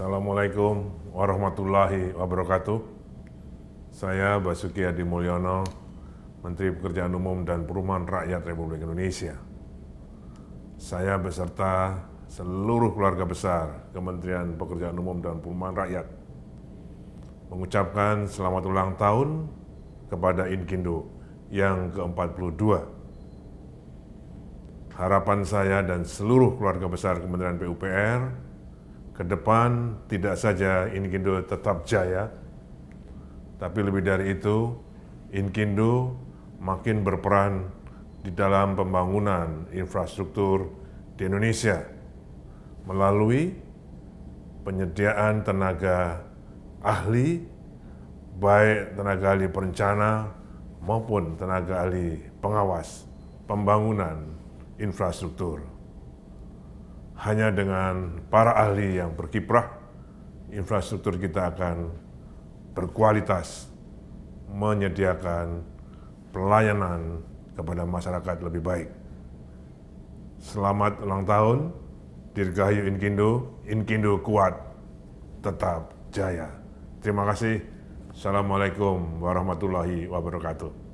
Assalamualaikum warahmatullahi wabarakatuh. Saya Basuki Adi Mulyono, Menteri Pekerjaan Umum dan Perumahan Rakyat Republik Indonesia. Saya beserta seluruh keluarga besar Kementerian Pekerjaan Umum dan Perumahan Rakyat mengucapkan selamat ulang tahun kepada Inkindo yang ke-42. Harapan saya dan seluruh keluarga besar Kementerian PUPR ke depan tidak saja Inkindo tetap jaya, tapi lebih dari itu Inkindo makin berperan di dalam pembangunan infrastruktur di Indonesia melalui penyediaan tenaga ahli, baik tenaga ahli perencana maupun tenaga ahli pengawas pembangunan infrastruktur hanya dengan para ahli yang berkiprah, infrastruktur kita akan berkualitas, menyediakan pelayanan kepada masyarakat lebih baik. Selamat ulang tahun, Dirgahayu Inkindo, Inkindo kuat, tetap jaya. Terima kasih. Assalamualaikum warahmatullahi wabarakatuh.